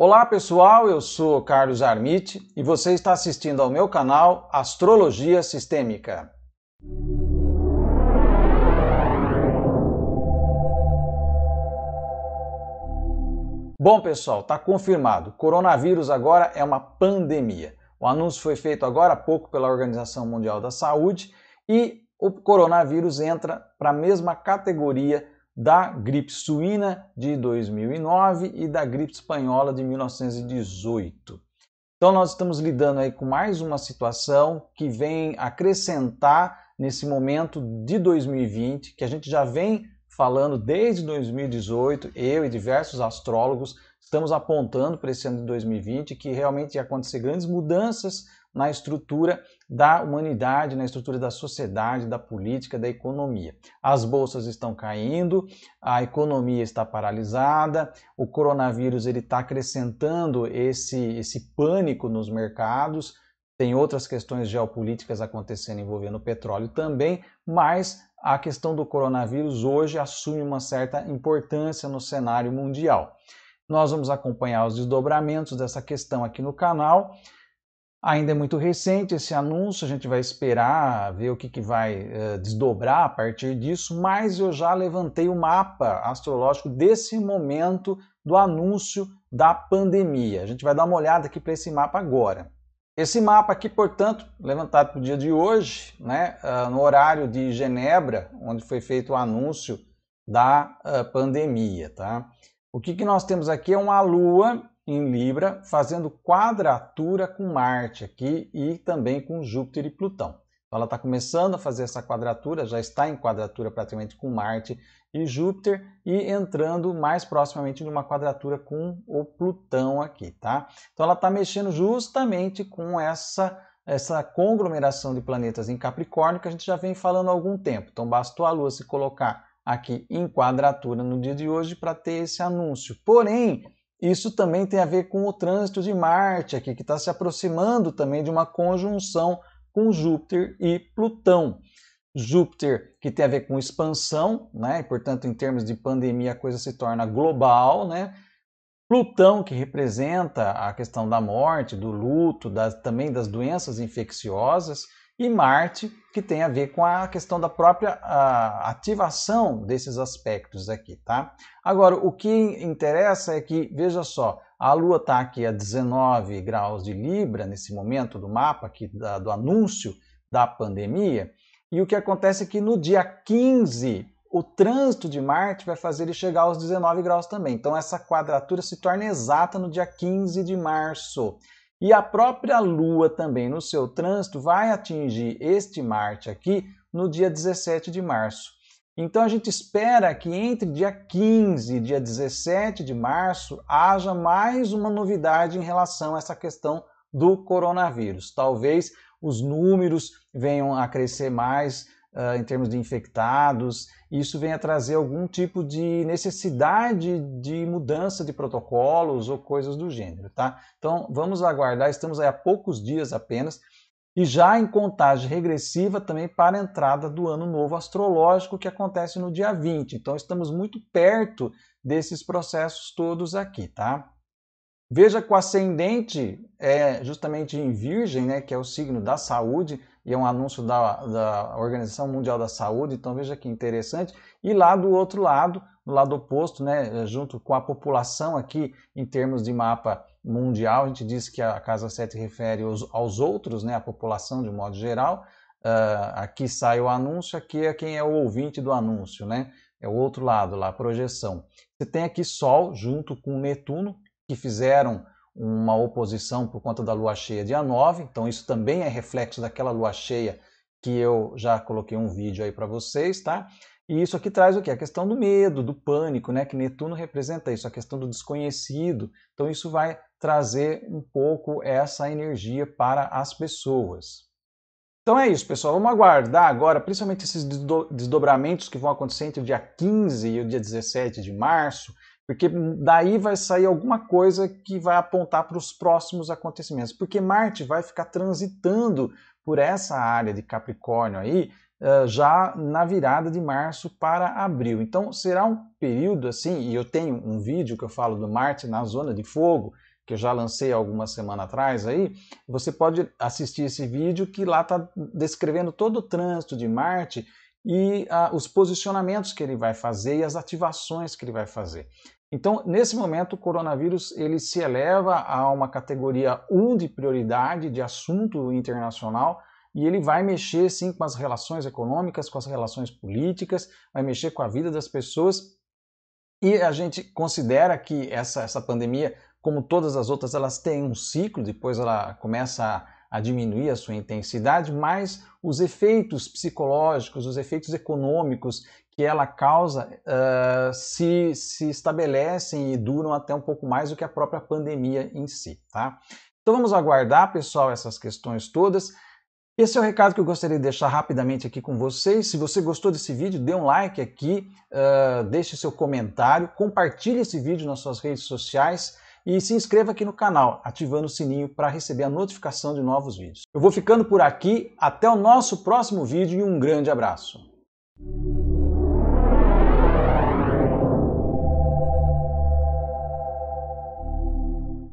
Olá pessoal, eu sou Carlos Armit e você está assistindo ao meu canal Astrologia Sistêmica. Bom pessoal, está confirmado. Coronavírus agora é uma pandemia. O anúncio foi feito agora há pouco pela Organização Mundial da Saúde e o coronavírus entra para a mesma categoria da gripe suína de 2009 e da gripe espanhola de 1918. Então nós estamos lidando aí com mais uma situação que vem acrescentar nesse momento de 2020, que a gente já vem falando desde 2018, eu e diversos astrólogos estamos apontando para esse ano de 2020 que realmente ia acontecer grandes mudanças na estrutura da humanidade, na estrutura da sociedade, da política, da economia. As bolsas estão caindo, a economia está paralisada, o coronavírus ele está acrescentando esse, esse pânico nos mercados, tem outras questões geopolíticas acontecendo envolvendo o petróleo também, mas a questão do coronavírus hoje assume uma certa importância no cenário mundial. Nós vamos acompanhar os desdobramentos dessa questão aqui no canal Ainda é muito recente esse anúncio, a gente vai esperar ver o que, que vai uh, desdobrar a partir disso, mas eu já levantei o mapa astrológico desse momento do anúncio da pandemia. A gente vai dar uma olhada aqui para esse mapa agora. Esse mapa aqui, portanto, levantado para o dia de hoje, né, uh, no horário de Genebra, onde foi feito o anúncio da uh, pandemia. Tá? O que, que nós temos aqui é uma lua em Libra, fazendo quadratura com Marte aqui e também com Júpiter e Plutão. Então ela está começando a fazer essa quadratura, já está em quadratura praticamente com Marte e Júpiter e entrando mais proximamente numa quadratura com o Plutão aqui, tá? Então ela está mexendo justamente com essa essa conglomeração de planetas em Capricórnio que a gente já vem falando há algum tempo. Então bastou a Lua se colocar aqui em quadratura no dia de hoje para ter esse anúncio. Porém, isso também tem a ver com o trânsito de Marte aqui, que está se aproximando também de uma conjunção com Júpiter e Plutão. Júpiter, que tem a ver com expansão, né? E, portanto, em termos de pandemia, a coisa se torna global, né? Plutão, que representa a questão da morte, do luto, também das doenças infecciosas, e Marte, que tem a ver com a questão da própria ativação desses aspectos aqui, tá? Agora, o que interessa é que, veja só, a Lua está aqui a 19 graus de Libra nesse momento do mapa aqui da, do anúncio da pandemia, e o que acontece é que no dia 15 o trânsito de Marte vai fazer ele chegar aos 19 graus também. Então essa quadratura se torna exata no dia 15 de março. E a própria Lua também, no seu trânsito, vai atingir este Marte aqui no dia 17 de março. Então a gente espera que entre dia 15 e dia 17 de março haja mais uma novidade em relação a essa questão do coronavírus. Talvez os números venham a crescer mais, uh, em termos de infectados. Isso vem a trazer algum tipo de necessidade de mudança de protocolos ou coisas do gênero, tá? Então vamos aguardar, estamos aí há poucos dias apenas e já em contagem regressiva também para a entrada do ano novo astrológico que acontece no dia 20. Então estamos muito perto desses processos todos aqui, tá? Veja que o ascendente é justamente em Virgem, né, que é o signo da saúde, e é um anúncio da, da Organização Mundial da Saúde, então veja que interessante. E lá do outro lado, no lado oposto, né, é, junto com a população aqui, em termos de mapa mundial, a gente diz que a Casa 7 refere aos, aos outros, né, a população de modo geral. Uh, aqui sai o anúncio, aqui é quem é o ouvinte do anúncio, né? É o outro lado lá, a projeção. Você tem aqui Sol junto com Netuno, que fizeram uma oposição por conta da lua cheia dia 9, então isso também é reflexo daquela lua cheia que eu já coloquei um vídeo aí para vocês, tá? E isso aqui traz o que? A questão do medo, do pânico, né? Que Netuno representa isso, a questão do desconhecido. Então isso vai trazer um pouco essa energia para as pessoas. Então é isso, pessoal. Vamos aguardar agora, principalmente esses desdobramentos que vão acontecer entre o dia 15 e o dia 17 de março. Porque daí vai sair alguma coisa que vai apontar para os próximos acontecimentos. Porque Marte vai ficar transitando por essa área de Capricórnio aí, eh, já na virada de março para abril. Então será um período assim, e eu tenho um vídeo que eu falo do Marte na zona de fogo, que eu já lancei alguma semana atrás aí, você pode assistir esse vídeo que lá está descrevendo todo o trânsito de Marte e ah, os posicionamentos que ele vai fazer e as ativações que ele vai fazer. Então, nesse momento, o coronavírus ele se eleva a uma categoria 1 de prioridade de assunto internacional e ele vai mexer sim com as relações econômicas, com as relações políticas, vai mexer com a vida das pessoas. E a gente considera que essa, essa pandemia, como todas as outras, elas têm um ciclo, depois ela começa a a diminuir a sua intensidade, mas os efeitos psicológicos, os efeitos econômicos que ela causa uh, se, se estabelecem e duram até um pouco mais do que a própria pandemia em si, tá? Então vamos aguardar, pessoal, essas questões todas. Esse é o recado que eu gostaria de deixar rapidamente aqui com vocês. Se você gostou desse vídeo, dê um like aqui, uh, deixe seu comentário, compartilhe esse vídeo nas suas redes sociais e se inscreva aqui no canal, ativando o sininho para receber a notificação de novos vídeos. Eu vou ficando por aqui, até o nosso próximo vídeo e um grande abraço.